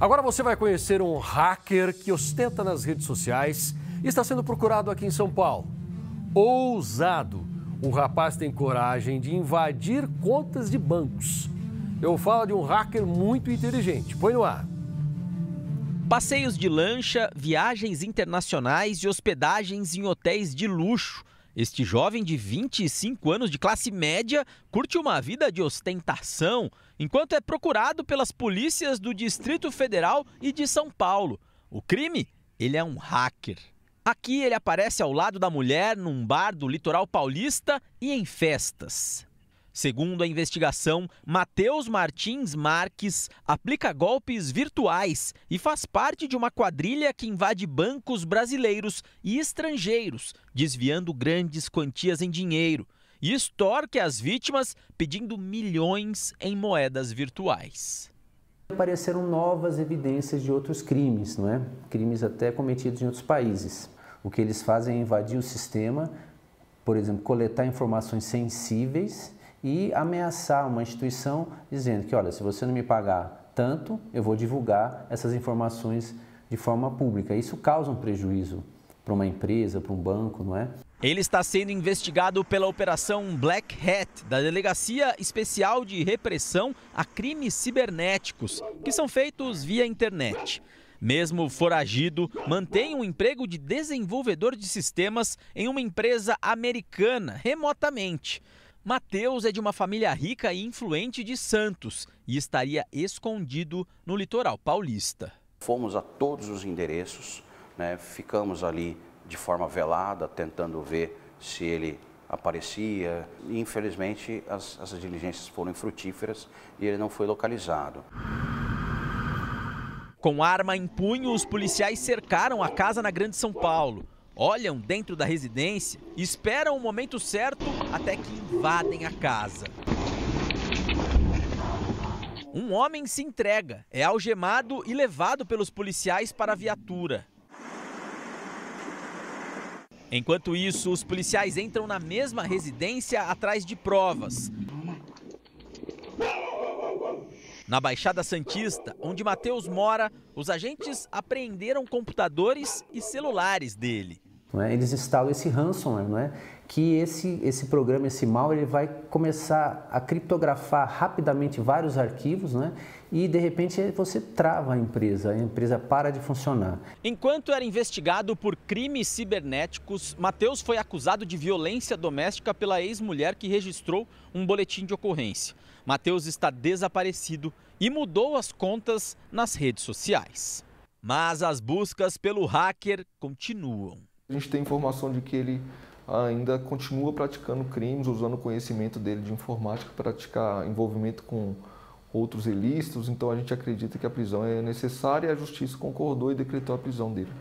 Agora você vai conhecer um hacker que ostenta nas redes sociais e está sendo procurado aqui em São Paulo. Ousado, o rapaz tem coragem de invadir contas de bancos. Eu falo de um hacker muito inteligente. Põe no ar. Passeios de lancha, viagens internacionais e hospedagens em hotéis de luxo. Este jovem de 25 anos de classe média curte uma vida de ostentação, enquanto é procurado pelas polícias do Distrito Federal e de São Paulo. O crime? Ele é um hacker. Aqui ele aparece ao lado da mulher num bar do litoral paulista e em festas. Segundo a investigação, Matheus Martins Marques aplica golpes virtuais e faz parte de uma quadrilha que invade bancos brasileiros e estrangeiros, desviando grandes quantias em dinheiro e extorque as vítimas pedindo milhões em moedas virtuais. Apareceram novas evidências de outros crimes, não é? Crimes até cometidos em outros países. O que eles fazem é invadir o sistema, por exemplo, coletar informações sensíveis e ameaçar uma instituição dizendo que, olha, se você não me pagar tanto, eu vou divulgar essas informações de forma pública. Isso causa um prejuízo para uma empresa, para um banco, não é? Ele está sendo investigado pela operação Black Hat, da Delegacia Especial de Repressão a Crimes Cibernéticos, que são feitos via internet. Mesmo foragido, mantém um emprego de desenvolvedor de sistemas em uma empresa americana, remotamente. Mateus é de uma família rica e influente de Santos e estaria escondido no litoral paulista. Fomos a todos os endereços, né? ficamos ali de forma velada, tentando ver se ele aparecia. Infelizmente, as, as diligências foram infrutíferas e ele não foi localizado. Com arma em punho, os policiais cercaram a casa na Grande São Paulo olham dentro da residência, esperam o momento certo até que invadem a casa. Um homem se entrega, é algemado e levado pelos policiais para a viatura. Enquanto isso, os policiais entram na mesma residência atrás de provas. Na Baixada Santista, onde Matheus mora, os agentes apreenderam computadores e celulares dele. É? Eles instalam esse ransomware, não é? que esse, esse programa, esse mal, ele vai começar a criptografar rapidamente vários arquivos né? e de repente você trava a empresa, a empresa para de funcionar. Enquanto era investigado por crimes cibernéticos, Matheus foi acusado de violência doméstica pela ex-mulher que registrou um boletim de ocorrência. Matheus está desaparecido e mudou as contas nas redes sociais. Mas as buscas pelo hacker continuam. A gente tem informação de que ele ainda continua praticando crimes, usando o conhecimento dele de informática para praticar envolvimento com outros ilícitos, então a gente acredita que a prisão é necessária e a justiça concordou e decretou a prisão dele.